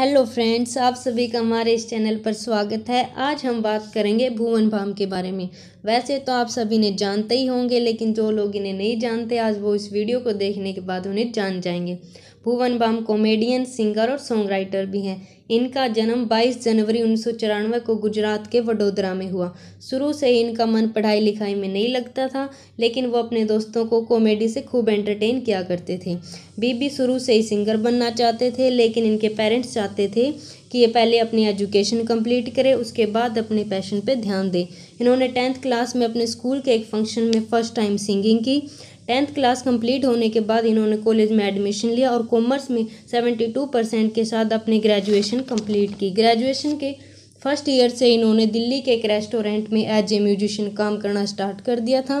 hello friends आप सभी का हमारे इस चैनल पर स्वागत है आज हम बात करेंगे भुवन भाम के बारे में वैसे तो आप सभी ने जानते ही होंगे लेकिन जो लोग इन्हें नहीं जानते आज वो इस वीडियो को देखने के बाद उन्हें जान जाएंगे भुवन बाम कॉमेडियन सिंगर और सॉन्ग राइटर भी हैं इनका जन्म 22 जनवरी उन्नीस को गुजरात के वडोदरा में हुआ शुरू से ही इनका मन पढ़ाई लिखाई में नहीं लगता था लेकिन वो अपने दोस्तों को कॉमेडी से खूब एंटरटेन किया करते थे बीबी शुरू से ही सिंगर बनना चाहते थे लेकिन इनके पेरेंट्स चाहते थे कि ये पहले अपनी एजुकेशन कंप्लीट करें उसके बाद अपने पैशन पर ध्यान दें इन्होंने टेंथ क्लास में अपने स्कूल के एक फंक्शन में फ़र्स्ट टाइम सिंगिंग की टेंथ क्लास कंप्लीट होने के बाद इन्होंने कॉलेज में एडमिशन लिया और कॉमर्स में सेवेंटी टू परसेंट के साथ अपने ग्रेजुएशन कंप्लीट की ग्रेजुएशन के फर्स्ट ईयर से इन्होंने दिल्ली के एक रेस्टोरेंट में एज ए म्यूजिशियन काम करना स्टार्ट कर दिया था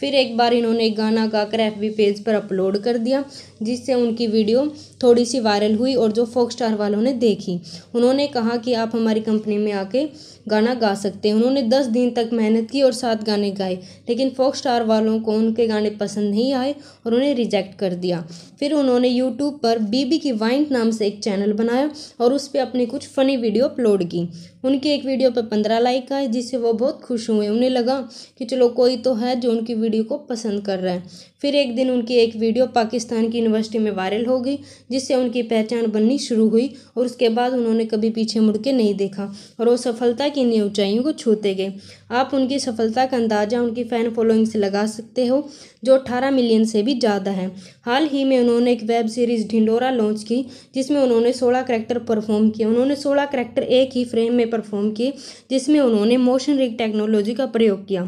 फिर एक बार इन्होंने गाना गाकर एफ पेज पर अपलोड कर दिया जिससे उनकी वीडियो थोड़ी सी वायरल हुई और जो फोक स्टार वालों ने देखी उन्होंने कहा कि आप हमारी कंपनी में आके गाना गा सकते हैं उन्होंने दस दिन तक मेहनत की और सात गाने गाए लेकिन फोक स्टार वालों को उनके गाने पसंद नहीं आए और उन्हें रिजेक्ट कर दिया फिर उन्होंने यूट्यूब पर बीबी की वाइंट नाम से एक चैनल बनाया और उस पर अपनी कुछ फ़नी वीडियो अपलोड की उनकी एक वीडियो पर पंद्रह लाइक आए जिससे वो बहुत खुश हुए उन्हें लगा कि चलो कोई तो है जो उनकी वीडियो को पसंद कर रहा है फिर एक दिन उनकी एक वीडियो पाकिस्तान की यूनिवर्सिटी में वायरल हो गई जिससे उनकी पहचान बननी शुरू हुई और उसके बाद उन्होंने कभी पीछे मुड़ के नहीं देखा और वो सफलता की नई ऊंचाइयों को छूते गए आप उनकी सफलता का अंदाज़ा उनकी फ़ैन फॉलोइंग से लगा सकते हो जो अठारह मिलियन से भी ज़्यादा है हाल ही में उन्होंने एक वेब सीरीज़ ढिंडोरा लॉन्च की जिसमें उन्होंने सोलह करेक्टर परफॉर्म किए उन्होंने सोलह करेक्टर एक ही फ्रेम में परफॉर्म किए जिसमें उन्होंने मोशन रिग टेक्नोलॉजी का प्रयोग किया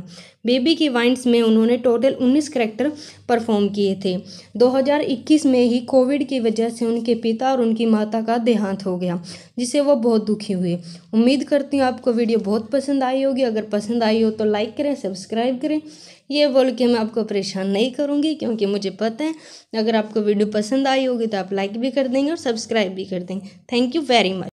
बेबी की वाइंस में उन्होंने उन्होंने टोटल 19 करेक्टर परफॉर्म किए थे 2021 में ही कोविड की वजह से उनके पिता और उनकी माता का देहांत हो गया जिससे वो बहुत दुखी हुए उम्मीद करती हूँ आपको वीडियो बहुत पसंद आई होगी अगर पसंद आई हो तो लाइक करें सब्सक्राइब करें ये बोल के मैं आपको परेशान नहीं करूँगी क्योंकि मुझे पता है अगर आपको वीडियो पसंद आई होगी तो आप लाइक भी कर देंगे और सब्सक्राइब भी कर देंगे थैंक यू वेरी मच